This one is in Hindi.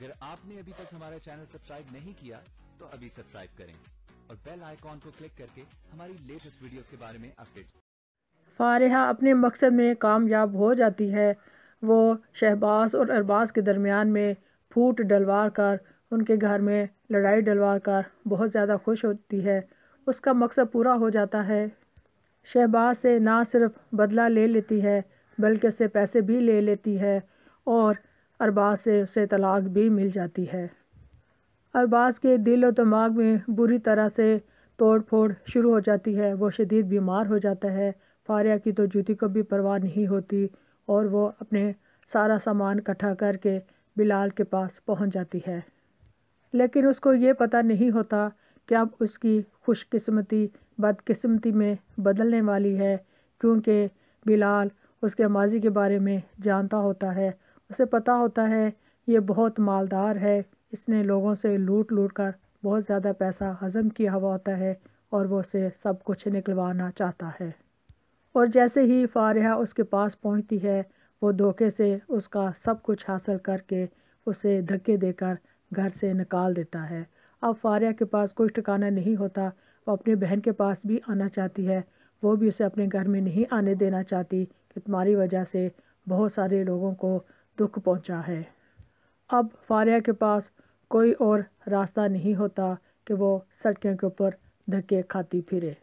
अगर आपने अभी तक हमारा चैनल सब्सक्राइब नहीं किया तो अभी सब्सक्राइब करें और बेल आइकॉन को क्लिक करके हमारी लेटेस्ट वीडियोस के बारे में अपडेट फारहा अपने मकसद में कामयाब हो जाती है वो शहबाज और अरबाज के दरमियान में फूट डलवा कर उनके घर में लड़ाई डलवा कर बहुत ज़्यादा खुश होती है उसका मकसद पूरा हो जाता है शहबाज से ना सिर्फ बदला ले लेती है बल्कि उससे पैसे भी ले लेती है और अरबाज से उसे तलाक भी मिल जाती है अरबाज के दिल और दिमाग में बुरी तरह से तोड़ फोड़ शुरू हो जाती है वो शदीद बीमार हो जाता है फारिया की तो जूती को भी परवाह नहीं होती और वो अपने सारा सामान इकट्ठा करके बिलाल के पास पहुंच जाती है लेकिन उसको ये पता नहीं होता कि अब उसकी खुशकस्मती बदकिस्मती में बदलने वाली है क्योंकि बिलाल उसके माजी के बारे में जानता होता है उसे पता होता है ये बहुत मालदार है इसने लोगों से लूट लूट कर बहुत ज़्यादा पैसा हजम किया हुआ होता है और वो उसे सब कुछ निकलवाना चाहता है और जैसे ही फारहा उसके पास पहुंचती है वो धोखे से उसका सब कुछ हासिल करके उसे धक्के देकर घर से निकाल देता है अब फारिया के पास कोई ठिकाना नहीं होता वो अपनी बहन के पास भी आना चाहती है वो भी उसे अपने घर में नहीं आने देना चाहती कि तुम्हारी वजह से बहुत सारे लोगों को दुख पहुंचा है अब फारिया के पास कोई और रास्ता नहीं होता कि वो सड़कों के ऊपर धक्के खाती फिरे